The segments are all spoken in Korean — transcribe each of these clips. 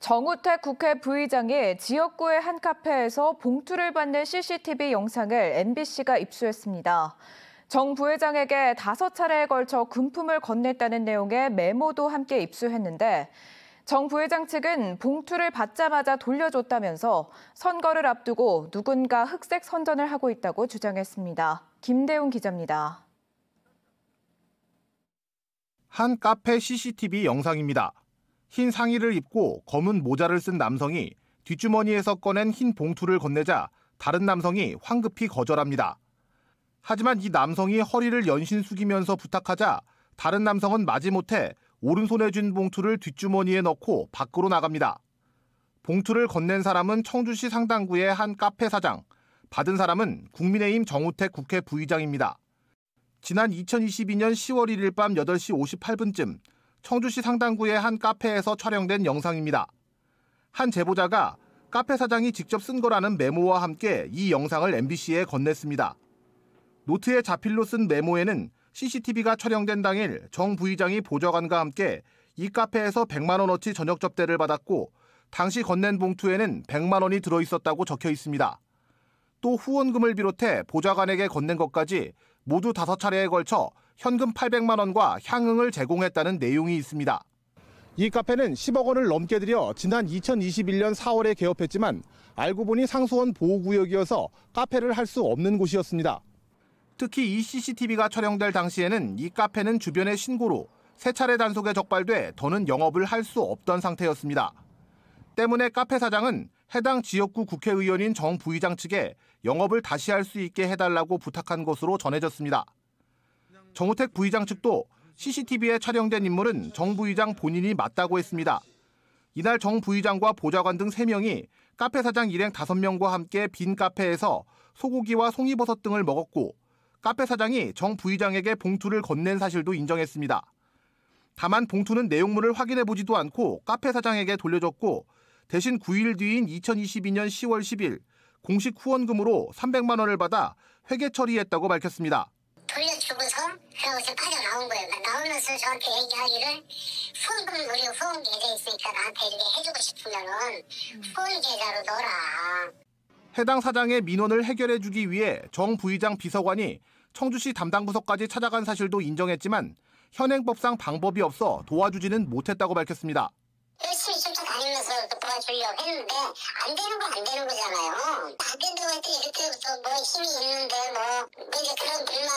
정우택 국회 부의장이 지역구의 한 카페에서 봉투를 받는 CCTV 영상을 MBC가 입수했습니다. 정 부회장에게 다섯 차례에 걸쳐 금품을 건넸다는 내용의 메모도 함께 입수했는데 정 부회장 측은 봉투를 받자마자 돌려줬다면서 선거를 앞두고 누군가 흑색 선전을 하고 있다고 주장했습니다. 김대웅 기자입니다. 한 카페 CCTV 영상입니다. 흰 상의를 입고 검은 모자를 쓴 남성이 뒷주머니에서 꺼낸 흰 봉투를 건네자 다른 남성이 황급히 거절합니다. 하지만 이 남성이 허리를 연신 숙이면서 부탁하자 다른 남성은 마지못해 오른손에 준 봉투를 뒷주머니에 넣고 밖으로 나갑니다. 봉투를 건넨 사람은 청주시 상당구의 한 카페 사장, 받은 사람은 국민의힘 정우택 국회 부의장입니다. 지난 2022년 10월 1일 밤 8시 58분쯤 청주시 상당구의 한 카페에서 촬영된 영상입니다. 한 제보자가 카페 사장이 직접 쓴 거라는 메모와 함께 이 영상을 MBC에 건넸습니다. 노트에 자필로 쓴 메모에는 CCTV가 촬영된 당일 정 부의장이 보좌관과 함께 이 카페에서 100만 원어치 저녁 접대를 받았고 당시 건넨 봉투에는 100만 원이 들어 있었다고 적혀 있습니다. 또 후원금을 비롯해 보좌관에게 건넨 것까지 모두 다섯 차례에 걸쳐 현금 800만 원과 향응을 제공했다는 내용이 있습니다. 이 카페는 10억 원을 넘게 들여 지난 2021년 4월에 개업했지만 알고 보니 상수원 보호구역이어서 카페를 할 수 없는 곳이었습니다. 특히 이 CCTV가 촬영될 당시에는 이 카페는 주변의 신고로 세 차례 단속에 적발돼 더는 영업을 할 수 없던 상태였습니다. 때문에 카페 사장은 해당 지역구 국회의원인 정 부의장 측에 영업을 다시 할 수 있게 해달라고 부탁한 것으로 전해졌습니다. 정우택 부의장 측도 CCTV에 촬영된 인물은 정 부의장 본인이 맞다고 했습니다. 이날 정 부의장과 보좌관 등 3명이 카페 사장 일행 5명과 함께 빈 카페에서 소고기와 송이버섯 등을 먹었고 카페 사장이 정 부의장에게 봉투를 건넨 사실도 인정했습니다. 다만 봉투는 내용물을 확인해보지도 않고 카페 사장에게 돌려줬고 대신 9일 뒤인 2022년 10월 10일 공식 후원금으로 300만 원을 받아 회계 처리했다고 밝혔습니다. 저라고 지금 져 나온 거예요. 그러니까 나오면서 저한테 얘기하기를 후원금 우리 후원 계좌 있으니까 나한테 이렇게 해주고 싶으면은 음. 후원 계좌로 넣어라. 해당 사장의 민원을 해결해주기 위해 정 부의장 비서관이 청주시 담당 부서까지 찾아간 사실도 인정했지만 현행법상 방법이 없어 도와주지는 못했다고 밝혔습니다. 열심히 쫓아다니면서 도와주려고 했는데 안 되는 건안 되는 거잖아요. 안 된다고 했더니 그때부뭐 힘이 있는데 뭐 이제 그런 불만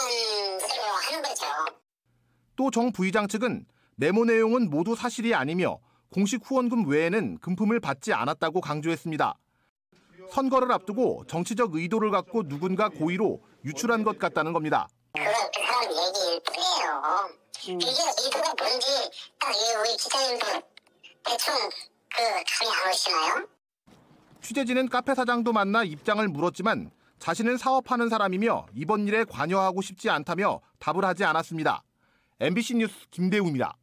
또정 부의장 측은 메모 내용은 모두 사실이 아니며 공식 후원금 외에는 금품을 받지 않았다고 강조했습니다. 선거를 앞두고 정치적 의도를 갖고 누군가 고의로 유출한 것 같다는 겁니다. 그 음. 그 취재진은 카페 사장도 만나 입장을 물었지만 자신은 사업하는 사람이며 이번 일에 관여하고 싶지 않다며 답을 하지 않았습니다. MBC 뉴스 김대우입니다.